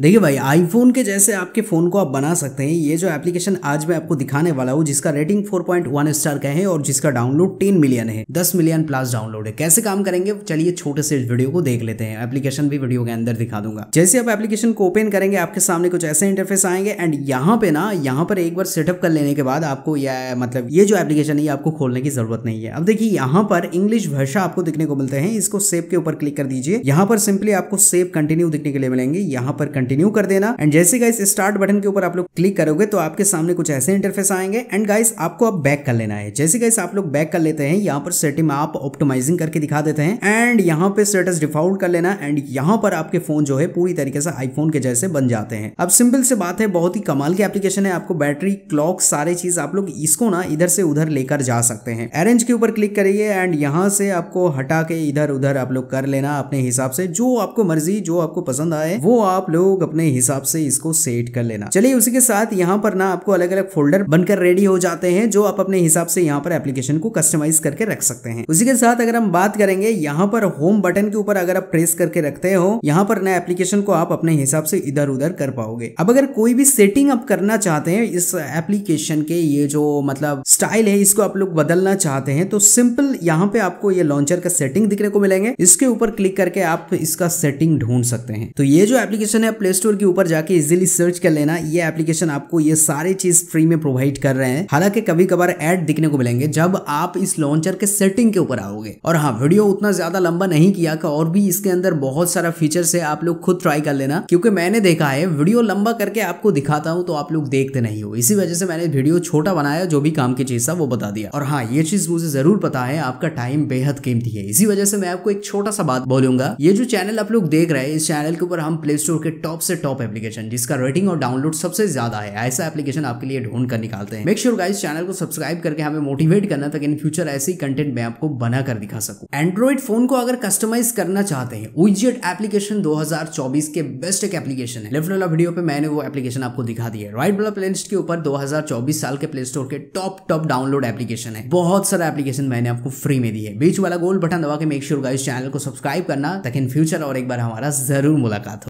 देखिए भाई आईफोन के जैसे आपके फ़ोन को आप बना सकते हैं ये जो एप्लीकेशन आज मैं आपको दिखाने वाला हूँ जिसका रेटिंग 4.1 स्टार का है और जिसका डाउनलोड 10 मिलियन है 10 मिलियन प्लस डाउनलोड है कैसे काम करेंगे चलिए छोटे से वीडियो को देख लेते हैं एप्लीकेशन भी वीडियो के अंदर दिखा दूंगा जैसे आप एप्लीकेशन को ओपन करेंगे आपके सामने कुछ ऐसे इंटरफेस आएंगे एंड यहाँ पे ना यहाँ पर एक बार सेटअप कर लेने के बाद आपको यह मतलब ये जो एप्लीकेशन है ये आपको खोलने की जरूरत नहीं है अब देखिए यहाँ पर इंग्लिश भाषा आपको देखने को मिलते हैं इसको सेव के ऊपर क्लिक कर दीजिए यहाँ पर सिंपली आपको सेव कंटिन्यू दिखने के लिए मिलेंगे यहाँ पर कंटिन्यू कर देना एंड जैसे गाइस स्टार्ट बटन के ऊपर आप लोग क्लिक करोगे तो आपके सामने कुछ ऐसे इंटरफेस आएंगे एंड गाइस आपको अब बैक कर लेना है जैसे गाइस आप लोग बैक कर लेते हैं यहाँ पर सेटिंग में आप ऑप्टोमाइजिंग करके दिखा देते हैं एंड यहाँ पे स्टेटस डिफॉल्ट कर लेना एंड यहाँ पर आपके फोन जो है पूरी तरीके से आईफोन के जैसे बन जाते हैं अब सिंपल से बात है बहुत ही कमाल की एप्लीकेशन है आपको बैटरी क्लॉक सारे चीज आप लोग इसको ना इधर से उधर लेकर जा सकते हैं अरेंज के ऊपर क्लिक करिए एंड यहाँ से आपको हटा के इधर उधर आप लोग कर लेना अपने हिसाब से जो आपको मर्जी जो आपको पसंद आए वो आप लोग लोग अपने हिसाब से इसको सेट कर लेना चलिए उसी के साथ यहाँ पर ना आपको अलग अलग फोल्डर बनकर रेडी हो जाते हैं जो आप अपने हिसाब से यहाँ पर एप्लीकेशन को कस्टमाइज करके रख सकते हैं उसी के साथ अगर हम बात करेंगे यहाँ पर होम बटन के ऊपर अगर आप प्रेस करके रखते हो यहाँ पर नया एप्लीकेशन को आप अपने हिसाब से इधर उधर कर पाओगे अब अगर कोई भी सेटिंग आप करना चाहते हैं इस एप्लीकेशन के ये जो मतलब स्टाइल है इसको आप लोग बदलना चाहते हैं तो सिंपल यहाँ पे आपको ये लॉन्चर का सेटिंग दिखने को मिलेंगे इसके ऊपर क्लिक करके आप इसका सेटिंग ढूंढ सकते हैं तो ये जो एप्लीकेशन है प्ले स्टोर के ऊपर जाके इजिली सर्च कर लेना ये एप्लीकेशन आपको ये सारी चीज फ्री में प्रोवाइड कर रहे हैं हालांकि कभी कभार एड दिखने को मिलेंगे जब आप इस लॉन्चर के सेटिंग के ऊपर आओगे और हाँ वीडियो उतना ज्यादा लंबा नहीं किया का और भी इसके अंदर बहुत सारा फीचर है आप लोग खुद ट्राई कर लेना क्योंकि मैंने देखा है वीडियो लंबा करके आपको दिखाता हूँ तो आप लोग देखते नहीं हो इसी वजह से मैंने वीडियो छोटा बनाया जो भी काम की चीज था वो बता दिया और हाँ ये चीज मुझे जरूर पता है आपका टाइम बेहद कीमती है इसी वजह से मैं आपको एक छोटा सा बात बोलूंगा ये जो चैनल आप लोग देख रहे हैं इस चैनल के ऊपर हम प्ले स्टोर के टॉप टॉप से टॉप एप्लीकेशन जिसका रेटिंग और डाउनलोड सबसे ज्यादा है ऐसा एप्लीकेशन आपके लिए ढूंढ कर निकालते हैं मेक श्योर गाइस चैनल को सब्सक्राइब करके हमें मोटिवेट करना ताकि इन फ्यूचर ऐसे ही कंटेंट मैं आपको बनाकर दिखा सकूं एंड्रॉइड फोन को अगर कस्टमाइज करना चाहते हैं उजियट एप्लीकेशन दो के बेस्ट एक एप्लीकेशन है लेफ्ट वाला वीडियो पे मैंने वो एप्लीकेशन आपको दिखा दी है राइट वाला प्ले के ऊपर दो साल के प्ले स्टोर के टॉप टॉप डाउनलोड एप्लीकेशन है बहुत सारा एप्लीकेशन मैंने आपको फ्री में दी है बीच वाला गोल बटन दबा के मेक श्योर गाइस चैनल को सब्सक्राइब करना ताकि इन फ्यूचर और एक बार हमारा जरूर मुलाकात हो